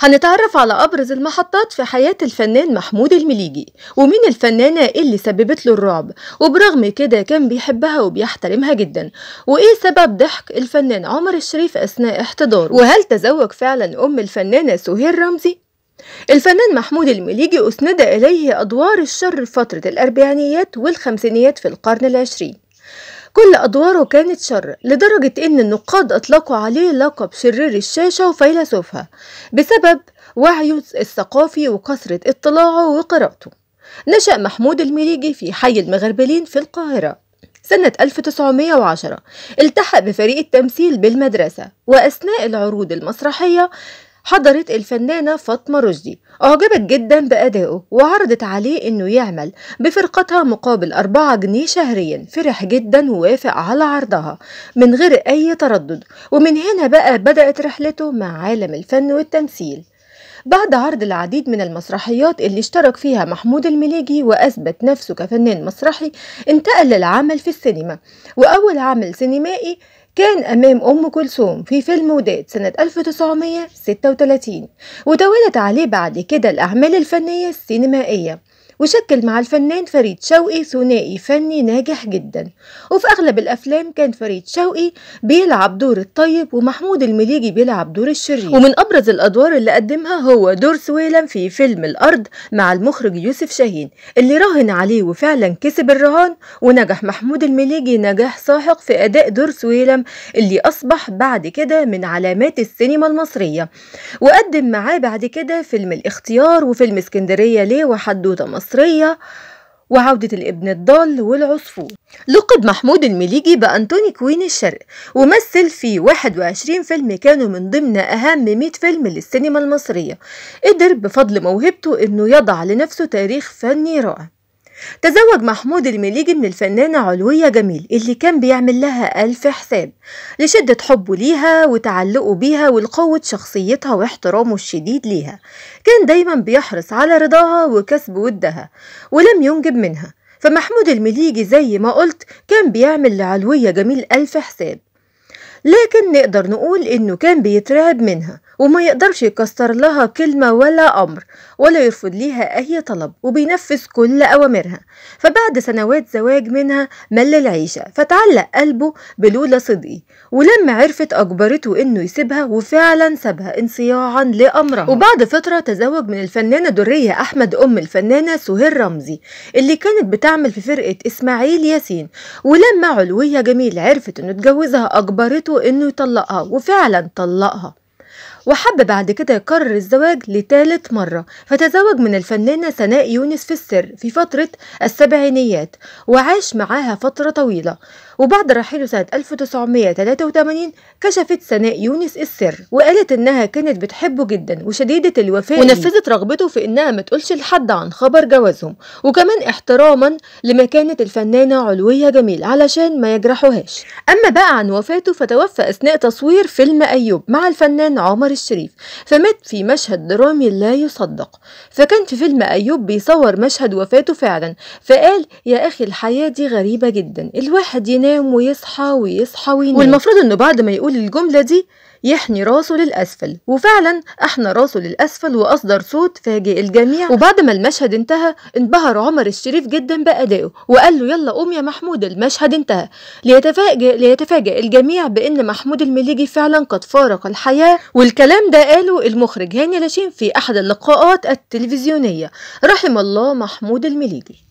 هنتعرف على أبرز المحطات في حياة الفنان محمود المليجي ومين الفنانة اللي سببت له الرعب وبرغم كده كان بيحبها وبيحترمها جدا وإيه سبب ضحك الفنان عمر الشريف أثناء احتضاره وهل تزوج فعلا أم الفنانة سهير رمزي؟ الفنان محمود المليجي أسند إليه أدوار الشر فترة الأربعينيات والخمسينيات في القرن العشرين كل أدواره كانت شر لدرجة إن النقاد أطلقوا عليه لقب شرير الشاشة وفيلسوفها بسبب وعيه الثقافي وكثرة اطلاعه وقراءته نشأ محمود المليجي في حي المغربلين في القاهرة سنة 1910 التحق بفريق التمثيل بالمدرسة وأثناء العروض المسرحية حضرت الفنانة فاطمة رشدي أعجبت جدا بأدائه وعرضت عليه إنه يعمل بفرقتها مقابل 4 جنيه شهريا فرح جدا ووافق على عرضها من غير أي تردد ومن هنا بقى بدأت رحلته مع عالم الفن والتمثيل بعد عرض العديد من المسرحيات اللي اشترك فيها محمود المليجي وأثبت نفسه كفنان مسرحي انتقل للعمل في السينما وأول عمل سينمائي كان أمام أم كلثوم في فيلم وداد سنة 1936 وتوالت عليه بعد كده الأعمال الفنية السينمائية وشكل مع الفنان فريد شوقي ثنائي فني ناجح جدا وفي أغلب الأفلام كان فريد شوقي بيلعب دور الطيب ومحمود المليجي بيلعب دور الشرير ومن أبرز الأدوار اللي قدمها هو دور سويلم في فيلم الأرض مع المخرج يوسف شاهين اللي راهن عليه وفعلا كسب الرهان ونجح محمود المليجي نجاح ساحق في أداء دور سويلم اللي أصبح بعد كده من علامات السينما المصرية وقدم معاه بعد كده فيلم الاختيار وفيلم اسكندرية ليه وحدوتة مصر المصرية وعودة الابن الضال والعصفور لقب محمود المليجي بأنتوني كوين الشرق ومثل في 21 فيلم كانوا من ضمن أهم 100 فيلم للسينما المصرية قدر بفضل موهبته أنه يضع لنفسه تاريخ فني رائع تزوج محمود المليجي من الفنانة علوية جميل اللي كان بيعمل لها ألف حساب لشدة حبه ليها وتعلقه بيها ولقوة شخصيتها واحترامه الشديد ليها كان دايما بيحرص على رضاها وكسب ودها ولم ينجب منها فمحمود المليجي زي ما قلت كان بيعمل لعلوية جميل ألف حساب لكن نقدر نقول إنه كان بيترعب منها وما يقدرش يكسر لها كلمة ولا أمر ولا يرفض ليها أي طلب وبينفذ كل أوامرها فبعد سنوات زواج منها مل العيشة فتعلق قلبه بلولا صدقي ولما عرفت أجبرته إنه يسيبها وفعلا سابها انصياعا لأمرها وبعد فترة تزوج من الفنانة درية أحمد أم الفنانة سهير رمزي اللي كانت بتعمل في فرقة إسماعيل ياسين ولما علوية جميل عرفت إنه اتجوزها أجبرته إنه يطلقها وفعلا طلقها وحب بعد كده يقرر الزواج لتالت مرة فتزوج من الفنانة سناء يونس في السر في فترة السبعينيات وعاش معاها فترة طويلة وبعد رحيله سنة 1983 كشفت سناء يونس السر وقالت إنها كانت بتحبه جدا وشديدة الوفاء ونفذت رغبته في إنها ما تقولش لحد عن خبر جوازهم وكمان احتراما لمكانة الفنانة علوية جميل علشان ما يجرحوهاش أما بقى عن وفاته فتوفى أثناء تصوير فيلم أيوب مع الفنان عمر الشريف فمات في مشهد درامي لا يصدق فكان في فيلم أيوب بيصور مشهد وفاته فعلا فقال يا أخي الحياة دي غريبة جدا الواحد ينام ينام ويصحى ويصحى وينام والمفروض انه بعد ما يقول الجملة دي يحني راسه للأسفل وفعلا أحنى راسه للأسفل وأصدر صوت فاجئ الجميع وبعد ما المشهد انتهى انبهر عمر الشريف جدا بأدائه وقال له يلا قوم يا محمود المشهد انتهى ليتفاجئ, ليتفاجئ الجميع بأن محمود المليجي فعلا قد فارق الحياة والكلام ده قاله المخرج هاني لاشين في أحد اللقاءات التلفزيونية رحم الله محمود المليجي